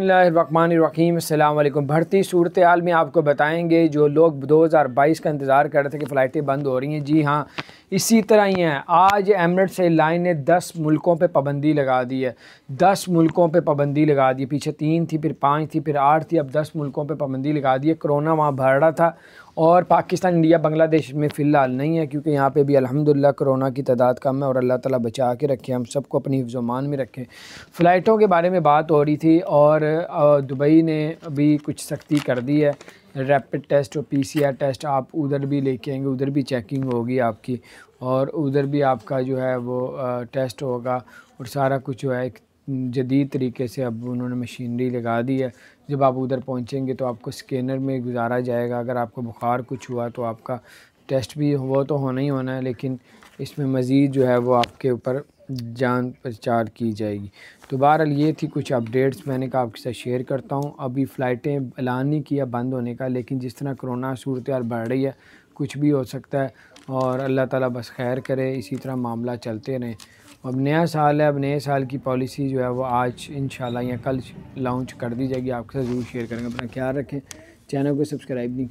अल्लाम भर्ती सूरत आल में आपको बताएंगे जो लोग 2022 का इंतज़ार कर रहे थे कि फ़्लाइटें बंद हो रही हैं जी हाँ इसी तरह ही हैं आज एमरेट्स एयरलाइन ने 10 मुल्कों पे पाबंदी लगा दी है 10 मुल्कों पे पाबंदी लगा दी पीछे तीन थी फिर पाँच थी फिर आठ थी अब 10 मुल्कों पे पाबंदी लगा दी है कोरोना वहाँ भर रहा था और पाकिस्तान इंडिया बांग्लादेश में फ़िलहाल नहीं है क्योंकि यहाँ पे भी अल्हम्दुलिल्लाह कोरोना की तादाद कम है और अल्लाह ताला बचा के रखे हम सबको अपनी हिफ्जमान में रखें फ़्लाइटों के बारे में बात हो रही थी और दुबई ने भी कुछ सख्ती कर दी है रैपिड टेस्ट और पीसीआर टेस्ट आप उधर भी लेके आएंगे उधर भी चेकिंग होगी आपकी और उधर भी आपका जो है वो टेस्ट होगा और सारा कुछ जो है एक जदीद तरीके से अब उन्होंने मशीनरी लगा दी है जब आप उधर पहुंचेंगे तो आपको स्कैनर में गुजारा जाएगा अगर आपको बुखार कुछ हुआ तो आपका टेस्ट भी वो तो होना ही होना है लेकिन इसमें मज़ीद जो है वो आपके ऊपर जान प्रचार की जाएगी तो बहरहाल ये थी कुछ अपडेट्स मैंने कहा आपके साथ शेयर करता हूँ अभी फ़्लाइटें ऐलान नहीं किया बंद होने का लेकिन जिस तरह कोरोना सूरत बढ़ रही है कुछ भी हो सकता है और अल्लाह ताला बस खैर करे इसी तरह मामला चलते रहें अब नया साल है अब नए साल की पॉलिसी जो है वो आज इन या कल लॉन्च कर दी जाएगी आपके साथ ज़रूर शेयर करेंगे अपना ख्याल रखें चैनल को सब्सक्राइब नहीं किया